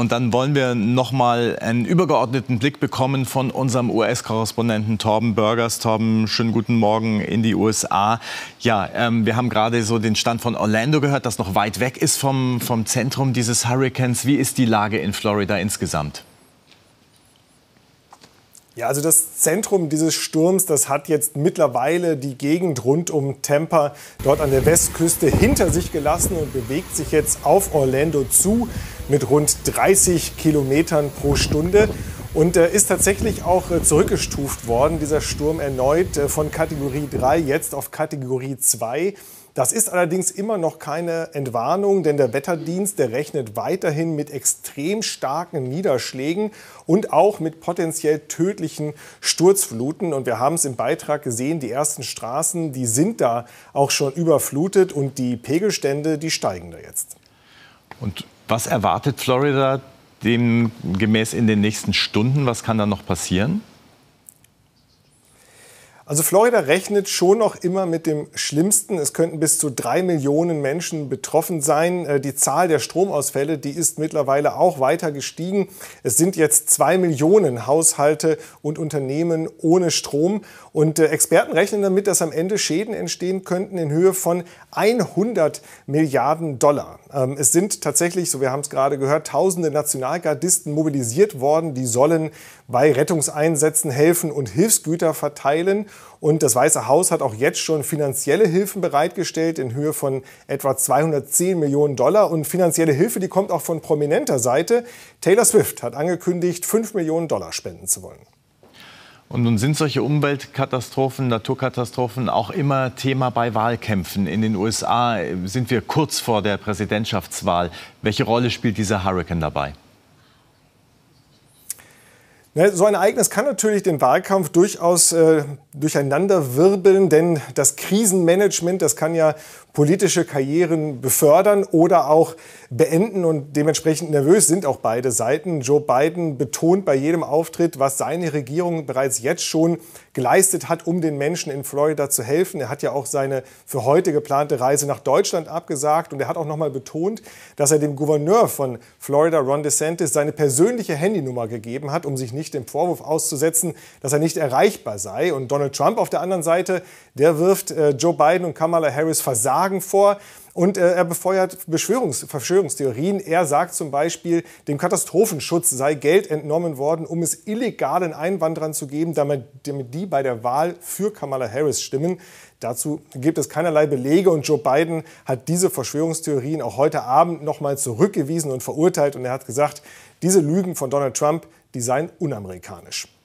Und dann wollen wir noch mal einen übergeordneten Blick bekommen von unserem US-Korrespondenten Torben Burgers. Torben, schönen guten Morgen in die USA. Ja, ähm, wir haben gerade so den Stand von Orlando gehört, das noch weit weg ist vom, vom Zentrum dieses Hurricanes. Wie ist die Lage in Florida insgesamt? Ja, also das Zentrum dieses Sturms, das hat jetzt mittlerweile die Gegend rund um Tampa dort an der Westküste hinter sich gelassen und bewegt sich jetzt auf Orlando zu mit rund 30 Kilometern pro Stunde und äh, ist tatsächlich auch äh, zurückgestuft worden, dieser Sturm erneut äh, von Kategorie 3 jetzt auf Kategorie 2. Das ist allerdings immer noch keine Entwarnung, denn der Wetterdienst, der rechnet weiterhin mit extrem starken Niederschlägen und auch mit potenziell tödlichen Sturzfluten. Und wir haben es im Beitrag gesehen, die ersten Straßen, die sind da auch schon überflutet und die Pegelstände, die steigen da jetzt. Und was erwartet Florida demgemäß in den nächsten Stunden? Was kann da noch passieren? Also Florida rechnet schon noch immer mit dem Schlimmsten. Es könnten bis zu drei Millionen Menschen betroffen sein. Äh, die Zahl der Stromausfälle, die ist mittlerweile auch weiter gestiegen. Es sind jetzt zwei Millionen Haushalte und Unternehmen ohne Strom. Und äh, Experten rechnen damit, dass am Ende Schäden entstehen könnten in Höhe von 100 Milliarden Dollar. Ähm, es sind tatsächlich, so wir haben es gerade gehört, tausende Nationalgardisten mobilisiert worden. Die sollen bei Rettungseinsätzen helfen und Hilfsgüter verteilen. Und das Weiße Haus hat auch jetzt schon finanzielle Hilfen bereitgestellt in Höhe von etwa 210 Millionen Dollar. Und finanzielle Hilfe, die kommt auch von prominenter Seite. Taylor Swift hat angekündigt, 5 Millionen Dollar spenden zu wollen. Und nun sind solche Umweltkatastrophen, Naturkatastrophen auch immer Thema bei Wahlkämpfen. In den USA sind wir kurz vor der Präsidentschaftswahl. Welche Rolle spielt dieser Hurricane dabei? Ne, so ein Ereignis kann natürlich den Wahlkampf durchaus äh, durcheinander wirbeln, denn das Krisenmanagement, das kann ja politische Karrieren befördern oder auch beenden und dementsprechend nervös sind auch beide Seiten. Joe Biden betont bei jedem Auftritt, was seine Regierung bereits jetzt schon geleistet hat, um den Menschen in Florida zu helfen. Er hat ja auch seine für heute geplante Reise nach Deutschland abgesagt und er hat auch nochmal betont, dass er dem Gouverneur von Florida, Ron DeSantis, seine persönliche Handynummer gegeben hat, um sich nicht dem Vorwurf auszusetzen, dass er nicht erreichbar sei. Und Donald Trump auf der anderen Seite, der wirft äh, Joe Biden und Kamala Harris Versagen Fragen vor. Und äh, er befeuert Beschwörungs Verschwörungstheorien. Er sagt zum Beispiel, dem Katastrophenschutz sei Geld entnommen worden, um es illegalen Einwanderern zu geben, damit, damit die bei der Wahl für Kamala Harris stimmen. Dazu gibt es keinerlei Belege und Joe Biden hat diese Verschwörungstheorien auch heute Abend nochmal zurückgewiesen und verurteilt. Und er hat gesagt, diese Lügen von Donald Trump, die seien unamerikanisch.